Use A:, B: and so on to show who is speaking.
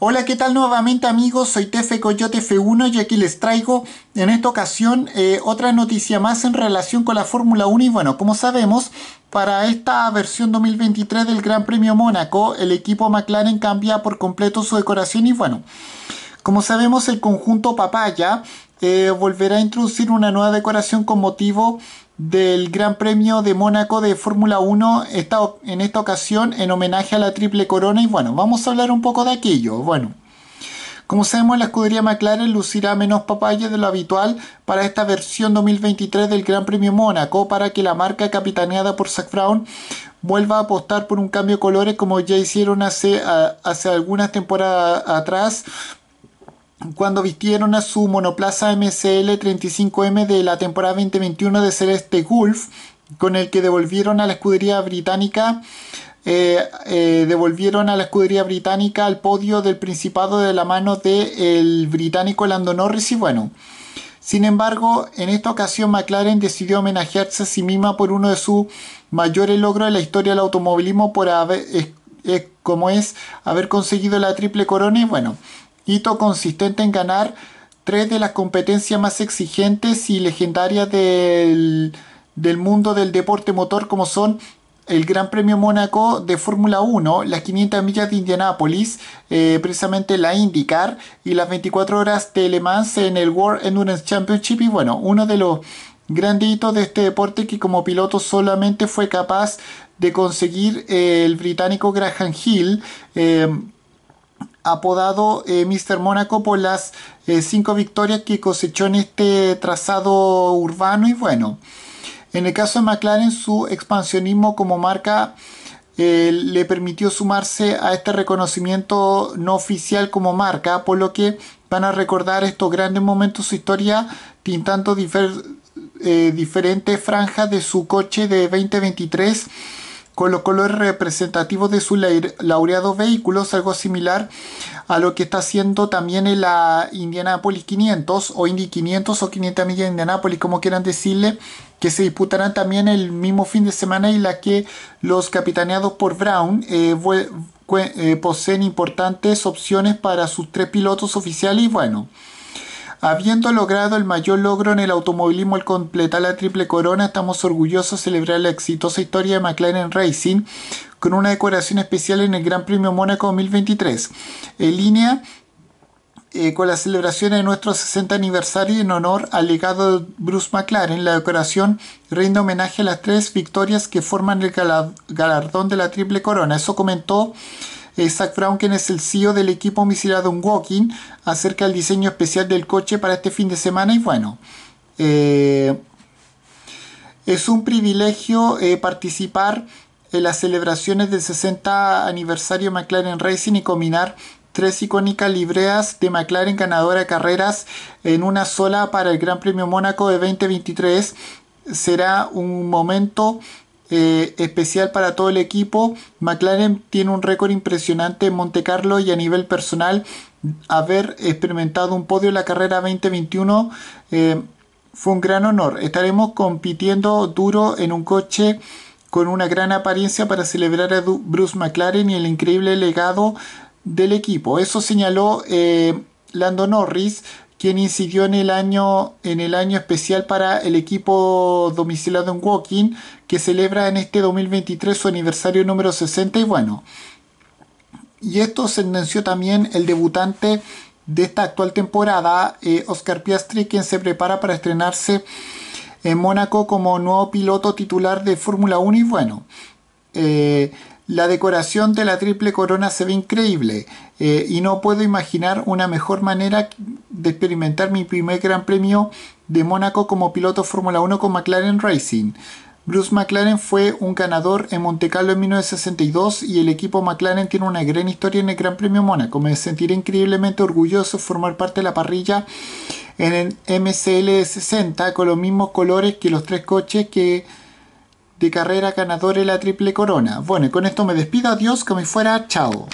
A: Hola, ¿qué tal nuevamente amigos? Soy Tefe Coyote F1 y aquí les traigo en esta ocasión eh, otra noticia más en relación con la Fórmula 1 y bueno, como sabemos, para esta versión 2023 del Gran Premio Mónaco, el equipo McLaren cambia por completo su decoración y bueno, como sabemos el conjunto Papaya eh, volverá a introducir una nueva decoración con motivo del Gran Premio de Mónaco de Fórmula 1 en esta ocasión en homenaje a la Triple Corona y bueno, vamos a hablar un poco de aquello. Bueno, como sabemos la escudería McLaren lucirá menos papaya de lo habitual para esta versión 2023 del Gran Premio Mónaco para que la marca capitaneada por Zach vuelva a apostar por un cambio de colores como ya hicieron hace, hace algunas temporadas atrás cuando vistieron a su monoplaza MCL-35M de la temporada 2021 de Celeste Gulf, con el que devolvieron a la escudería británica eh, eh, devolvieron a la escudería británica al podio del Principado de la mano del el británico Lando Norris y bueno. Sin embargo, en esta ocasión McLaren decidió homenajearse a sí misma por uno de sus mayores logros en la historia del automovilismo por haber, como es haber conseguido la triple corona y bueno, hito consistente en ganar tres de las competencias más exigentes y legendarias del, del mundo del deporte motor como son el Gran Premio Mónaco de Fórmula 1, las 500 millas de Indianápolis, eh, precisamente la IndyCar y las 24 horas de Le Mans en el World Endurance Championship y bueno, uno de los grandes hitos de este deporte que como piloto solamente fue capaz de conseguir el británico Graham Hill. Eh, apodado eh, Mister Mr. Mónaco por las eh, cinco victorias que cosechó en este trazado urbano y bueno. En el caso de McLaren, su expansionismo como marca eh, le permitió sumarse a este reconocimiento no oficial como marca, por lo que van a recordar estos grandes momentos de su historia tintando diferentes franjas de su coche de 2023 con los colores representativo de sus laureado vehículos, algo similar a lo que está haciendo también en la Indianapolis 500 o Indy 500 o 500 millas de Indianapolis, como quieran decirle, que se disputarán también el mismo fin de semana y la que los capitaneados por Brown eh, eh, poseen importantes opciones para sus tres pilotos oficiales y bueno. Habiendo logrado el mayor logro en el automovilismo al completar la triple corona, estamos orgullosos de celebrar la exitosa historia de McLaren Racing con una decoración especial en el Gran Premio Mónaco 2023. En línea eh, con la celebración de nuestro 60 aniversario en honor al legado de Bruce McLaren, la decoración rinde homenaje a las tres victorias que forman el galardón de la Triple Corona. Eso comentó Zach es el CEO del equipo misilado Unwalking, acerca del diseño especial del coche para este fin de semana. Y bueno, eh, es un privilegio eh, participar en las celebraciones del 60 aniversario McLaren Racing y combinar tres icónicas libreas de McLaren ganadora de carreras en una sola para el Gran Premio Mónaco de 2023. Será un momento eh, especial para todo el equipo. McLaren tiene un récord impresionante en Monte Carlo y a nivel personal haber experimentado un podio en la carrera 2021 eh, fue un gran honor. Estaremos compitiendo duro en un coche con una gran apariencia para celebrar a Bruce McLaren y el increíble legado del equipo. Eso señaló eh, Lando Norris quien incidió en el año, en el año especial para el equipo domiciliado en walking que celebra en este 2023 su aniversario número 60 y bueno. Y esto sentenció también el debutante de esta actual temporada, eh, Oscar Piastri, quien se prepara para estrenarse en Mónaco como nuevo piloto titular de Fórmula 1 y bueno. Eh, la decoración de la triple corona se ve increíble eh, y no puedo imaginar una mejor manera de experimentar mi primer Gran Premio de Mónaco como piloto Fórmula 1 con McLaren Racing. Bruce McLaren fue un ganador en Monte Carlo en 1962 y el equipo McLaren tiene una gran historia en el Gran Premio Mónaco. Me sentiré increíblemente orgulloso de formar parte de la parrilla en el MCL 60 con los mismos colores que los tres coches que de carrera ganadores la triple corona. Bueno, y con esto me despido, adiós, como si fuera, chao.